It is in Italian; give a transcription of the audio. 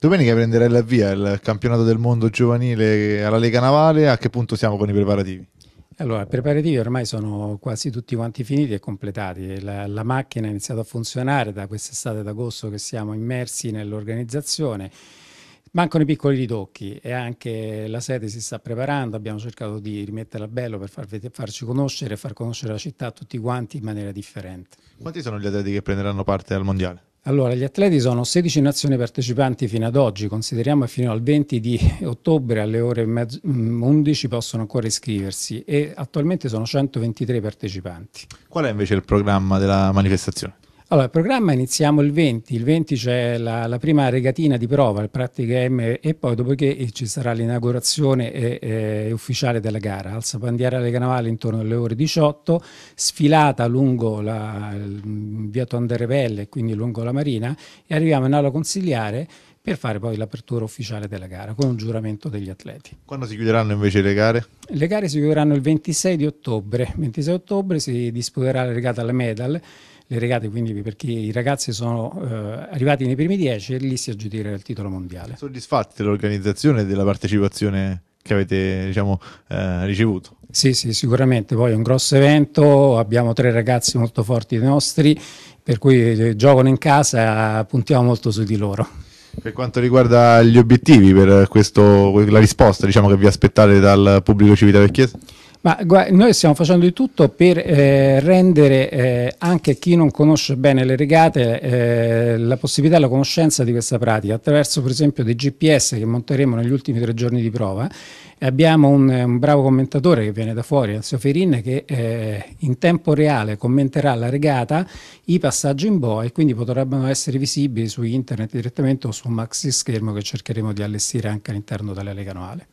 Domenica prenderai la via il campionato del mondo giovanile alla Lega Navale. A che punto siamo con i preparativi? Allora, i preparativi ormai sono quasi tutti quanti finiti e completati. La, la macchina ha iniziato a funzionare da quest'estate d'agosto che siamo immersi nell'organizzazione. Mancano i piccoli ritocchi e anche la sede si sta preparando, abbiamo cercato di rimetterla a bello per far, farci conoscere e far conoscere la città a tutti quanti in maniera differente. Quanti sono gli atleti che prenderanno parte al Mondiale? Allora, gli atleti sono 16 nazioni partecipanti fino ad oggi, consideriamo che fino al 20 di ottobre alle ore 11 mm, possono ancora iscriversi e attualmente sono 123 partecipanti. Qual è invece il programma della manifestazione? Allora, il programma iniziamo il 20, il 20 c'è la, la, prima regatina di prova, il pratica M e poi dopodiché ci sarà l'inaugurazione eh, eh ufficiale della gara, alza bandiera alle canavali intorno alle ore 18, sfilata lungo la, via Tonderevelle, quindi lungo la Marina, e arriviamo in aula consigliare per fare poi l'apertura ufficiale della gara con un giuramento degli atleti. Quando si chiuderanno invece le gare? Le gare si chiuderanno il 26 di ottobre. 26 ottobre si disputerà la regata alla medal, le regate quindi perché i ragazzi sono eh, arrivati nei primi dieci e lì si aggiudicherà il titolo mondiale. Soddisfatti dell'organizzazione e della partecipazione? che avete diciamo, eh, ricevuto. Sì, sì, sicuramente, poi è un grosso evento, abbiamo tre ragazzi molto forti dei nostri, per cui eh, giocano in casa, puntiamo molto su di loro. Per quanto riguarda gli obiettivi per questo, la risposta diciamo, che vi aspettate dal pubblico civile vecchiese? Ma noi stiamo facendo di tutto per eh, rendere eh, anche chi non conosce bene le regate eh, la possibilità e la conoscenza di questa pratica attraverso per esempio dei GPS che monteremo negli ultimi tre giorni di prova. Eh, abbiamo un, un bravo commentatore che viene da fuori, Alzio Ferin, che eh, in tempo reale commenterà la regata, i passaggi in boa e quindi potrebbero essere visibili su internet direttamente o su un maxi schermo che cercheremo di allestire anche all'interno della Lega Noale.